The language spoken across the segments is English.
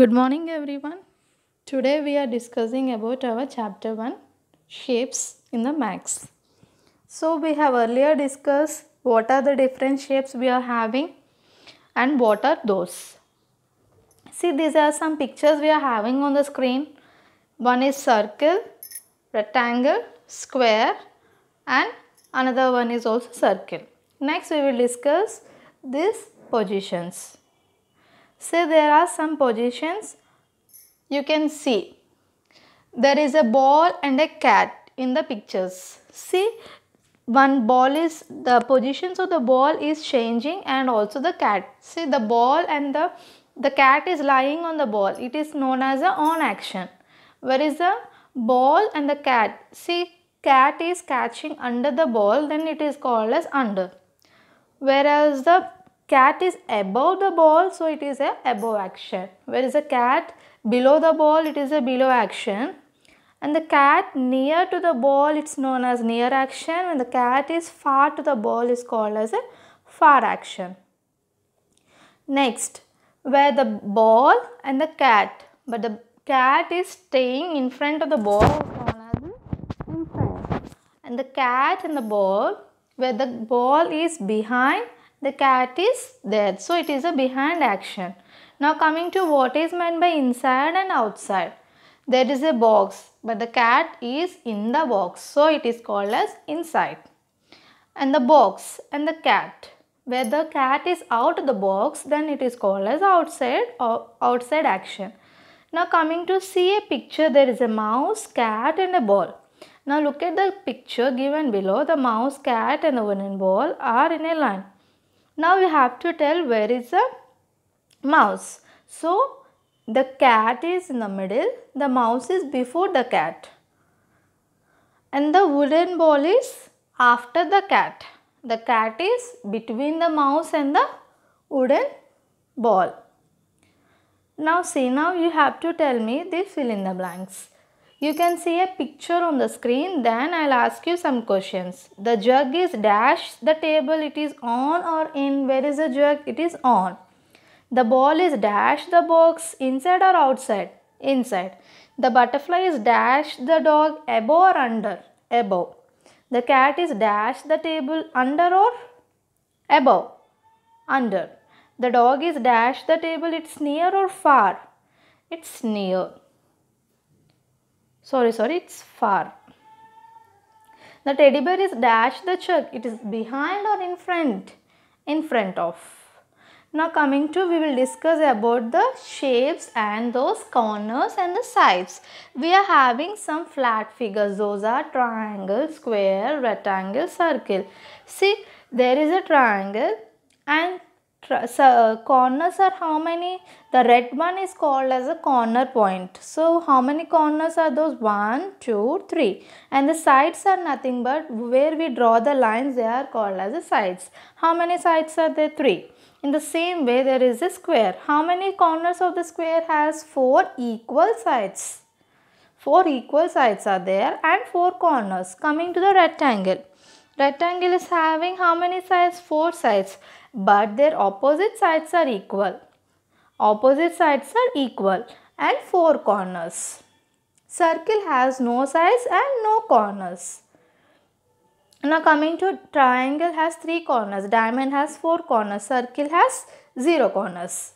Good morning everyone. Today we are discussing about our chapter 1 shapes in the max. So we have earlier discussed what are the different shapes we are having and what are those. See these are some pictures we are having on the screen. One is circle, rectangle, square and another one is also circle. Next we will discuss these positions. So there are some positions you can see. There is a ball and a cat in the pictures. See one ball is the positions of the ball is changing and also the cat. See the ball and the the cat is lying on the ball. It is known as a on action. Where is the ball and the cat? See cat is catching under the ball then it is called as under. Whereas the cat is above the ball so it is a above action Where is a cat below the ball it is a below action and the cat near to the ball it's known as near action and the cat is far to the ball is called as a far action. Next where the ball and the cat but the cat is staying in front of the ball and the cat and the ball where the ball is behind the cat is there. So it is a behind action. Now coming to what is meant by inside and outside. There is a box but the cat is in the box. So it is called as inside. And the box and the cat. Where the cat is out of the box then it is called as outside or uh, outside action. Now coming to see a picture there is a mouse, cat and a ball. Now look at the picture given below. The mouse, cat and the wooden ball are in a line. Now we have to tell where is the mouse. So the cat is in the middle, the mouse is before the cat and the wooden ball is after the cat. The cat is between the mouse and the wooden ball. Now see now you have to tell me They fill in the blanks. You can see a picture on the screen then I'll ask you some questions. The jug is dash the table it is on or in where is the jug it is on. The ball is dash the box inside or outside inside. The butterfly is dash the dog above or under above. The cat is dash the table under or above under. The dog is dash the table it's near or far it's near sorry sorry it's far the teddy bear is dash the chug it is behind or in front in front of now coming to we will discuss about the shapes and those corners and the sides. We are having some flat figures. Those are triangle, square, rectangle, circle. See there is a triangle and so, uh, corners are how many the red one is called as a corner point so how many corners are those one two three and the sides are nothing but where we draw the lines they are called as the sides how many sides are there three in the same way there is a square how many corners of the square has four equal sides four equal sides are there and four corners coming to the rectangle rectangle is having how many sides four sides but their opposite sides are equal. Opposite sides are equal and four corners. Circle has no sides and no corners. Now coming to triangle has three corners, diamond has four corners, circle has zero corners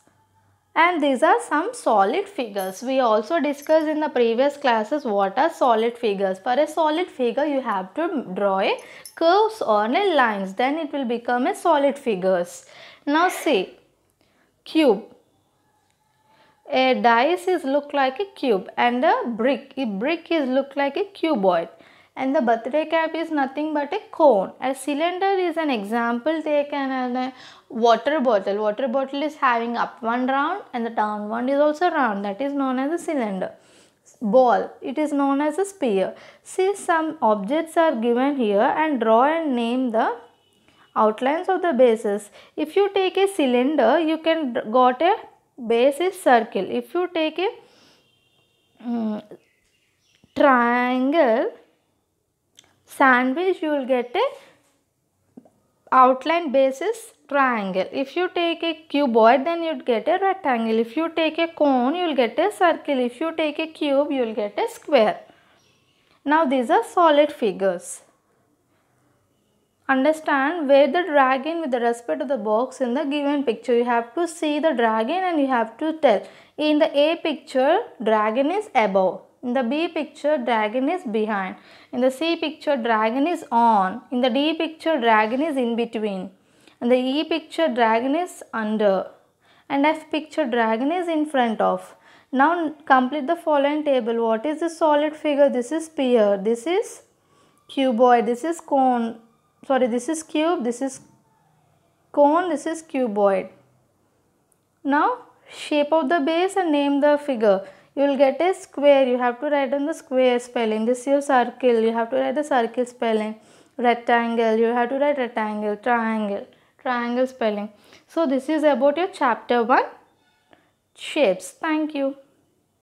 and these are some solid figures. We also discussed in the previous classes what are solid figures. For a solid figure you have to draw a curves or a lines then it will become a solid figures. Now see cube. A dice is look like a cube and a brick. A brick is look like a cuboid and the birthday cap is nothing but a cone. A cylinder is an example taken and a water bottle. Water bottle is having up one round and the down one is also round that is known as a cylinder. Ball it is known as a sphere. See some objects are given here and draw and name the outlines of the bases. If you take a cylinder you can got a base is circle. If you take a um, triangle sandwich you will get a outline basis triangle. If you take a cuboid then you would get a rectangle. If you take a cone you will get a circle. If you take a cube you will get a square. Now these are solid figures. Understand where the dragon with respect to the box in the given picture. You have to see the dragon and you have to tell. In the A picture dragon is above. In the B picture, dragon is behind. In the C picture, dragon is on. In the D picture, dragon is in between. In the E picture, dragon is under. And F picture, dragon is in front of. Now complete the following table. What is the solid figure? This is sphere. This is cuboid. This is cone. Sorry, this is cube. This is cone. This is cuboid. Now shape of the base and name the figure you will get a square you have to write down the square spelling this is circle you have to write the circle spelling rectangle you have to write rectangle triangle triangle spelling so this is about your chapter 1 shapes thank you